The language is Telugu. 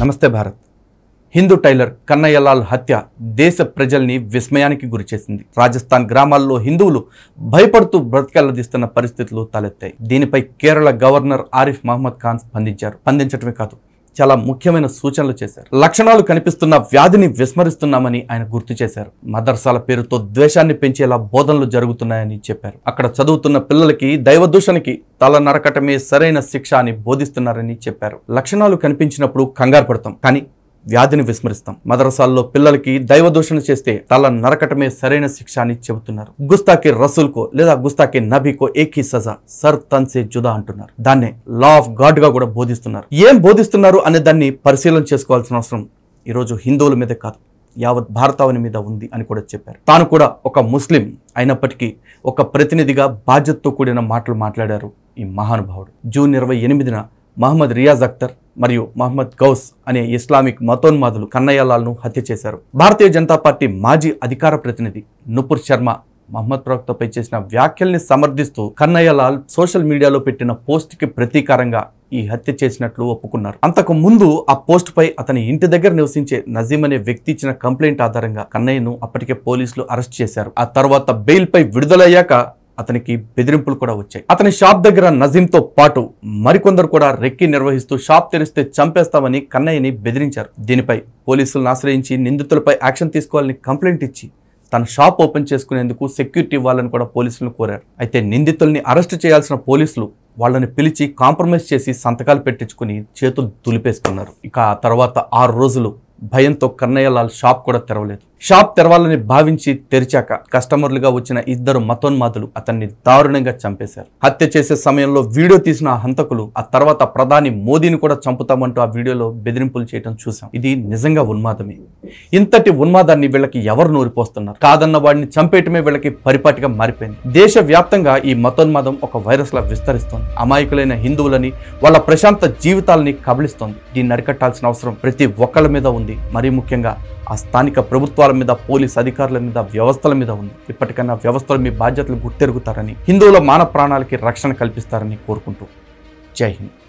నమస్తే భారత్ హిందూ టైలర్ కన్నయ్యలాల్ హత్య దేశ ప్రజల్ని విస్మయానికి గురిచేసింది రాజస్థాన్ గ్రామాల్లో హిందువులు భయపడుతూ బ్రతికెళ్లదీస్తున్న పరిస్థితులు తలెత్తాయి దీనిపై కేరళ గవర్నర్ ఆరిఫ్ మహమ్మద్ ఖాన్ స్పందించారు స్పందించడమే కాదు చాలా ముఖ్యమైన సూచనలు చేశారు లక్షణాలు కనిపిస్తున్న వ్యాధిని విస్మరిస్తున్నామని ఆయన గుర్తు చేశారు మదర్సాల పేరుతో ద్వేషాన్ని పెంచేలా బోధనలు జరుగుతున్నాయని చెప్పారు అక్కడ చదువుతున్న పిల్లలకి దైవదూషణకి తల నరకటమే సరైన శిక్ష అని బోధిస్తున్నారని చెప్పారు లక్షణాలు కనిపించినప్పుడు కంగారు పడతాం కానీ వ్యాధిని విస్మరిస్తాం మదరసాల్లో పిల్లలకి దైవ దూషణ చేస్తే తల నరకటమే సరైన శిక్ష అని చెబుతున్నారు గుస్తాకి కో లేదా గుస్తాకి నబీకో ఏకీ సజా సర్ తన్సే జుదా అంటున్నారు దాన్నే లా ఆఫ్ గాడ్ గా కూడా బోధిస్తున్నారు ఏం బోధిస్తున్నారు అనే దాన్ని పరిశీలన చేసుకోవాల్సిన అవసరం ఈరోజు హిందువుల మీద కాదు యావత్ భారతావని మీద ఉంది అని కూడా చెప్పారు తాను కూడా ఒక ముస్లిం అయినప్పటికీ ఒక ప్రతినిధిగా బాధ్యతతో కూడిన మాటలు మాట్లాడారు ఈ మహానుభావుడు జూన్ ఇరవై ఎనిమిదిన మహమ్మద్ రియాజ్ అఖ్తర్ మరియు మహమ్మద్ గౌస్ అనే ఇస్లామిక్ మతోన్మాదులు కన్నయ్యలాల్ను హత్య చేశారు భారతీయ జనతా పార్టీ మాజీ అధికార ప్రతినిధి నుపుర్ శర్మ మహమ్మద్ ప్రవక్తపై చేసిన వ్యాఖ్యల్ని సమర్థిస్తూ కన్నయ్యలాల్ సోషల్ మీడియాలో పెట్టిన పోస్ట్కి ప్రతీకారంగా ఈ హత్య చేసినట్లు ఒప్పుకున్నారు అంతకు ముందు ఆ పోస్ట్పై అతని ఇంటి దగ్గర నివసించే నజీం అనే వ్యక్తి ఇచ్చిన కంప్లైంట్ ఆధారంగా కన్నయ్యను అప్పటికే పోలీసులు అరెస్ట్ చేశారు ఆ తర్వాత బెయిల్పై విడుదలయ్యాక అతనికి బెదిరింపులు కూడా వచ్చాయి అతని షాప్ దగ్గర నజీంతో పాటు మరికొందరు కూడా రెక్కి నిర్వహిస్తూ షాప్ తెరిస్తే చంపేస్తామని కన్నయ్యని బెదిరించారు దీనిపై పోలీసులను ఆశ్రయించి నిందితులపై యాక్షన్ తీసుకోవాలని కంప్లైంట్ ఇచ్చి తన షాప్ ఓపెన్ చేసుకునేందుకు సెక్యూరిటీ ఇవ్వాలని కూడా పోలీసులను కోరారు అయితే నిందితుల్ని అరెస్ట్ చేయాల్సిన పోలీసులు వాళ్ళని పిలిచి కాంప్రమైజ్ చేసి సంతకాలు పెట్టించుకుని చేతులు దులిపేసుకున్నారు ఇక ఆ తర్వాత ఆరు రోజులు భయంతో కన్నయ్య షాప్ కూడా తెరవలేదు షాప్ తెరవాలని భావించి తెరిచాక కస్టమర్లుగా వచ్చిన ఇద్దరు మతోన్మాదులు అతన్ని దారుణంగా చంపేశారు హత్య చేసే సమయంలో వీడియో తీసిన హంతకులు ఆ తర్వాత ప్రధాని మోదీని కూడా చంపుతామంటూ ఆ వీడియోలో బెదిరింపులు చేయడం చూశాం ఇది నిజంగా ఉన్మాదమే ఇంతటి ఉన్మాదాన్ని వీళ్ళకి ఎవరు నూరిపోస్తున్నారు కాదన్న వాడిని చంపేయటమే వీళ్ళకి పరిపాటిగా మారిపోయింది దేశ ఈ మతోన్మాదం ఒక వైరస్ లా విస్తరిస్తోంది అమాయకులైన హిందువులని వాళ్ళ ప్రశాంత జీవితాలని కబలిస్తోంది దీన్ని అరికట్టాల్సిన అవసరం ప్రతి ఒక్కళ్ళ మీద ఉంది మరీ ముఖ్యంగా ఆ స్థానిక ప్రభుత్వాలు ప్రభుత్వాల మీద పోలీస్ అధికారుల మీద వ్యవస్థల మీద ఉంది ఇప్పటికైనా వ్యవస్థలు మీ బాధ్యతలు గుర్తెరుగుతారని హిందువుల మాన ప్రాణాలకి రక్షణ కల్పిస్తారని కోరుకుంటూ జై హింద్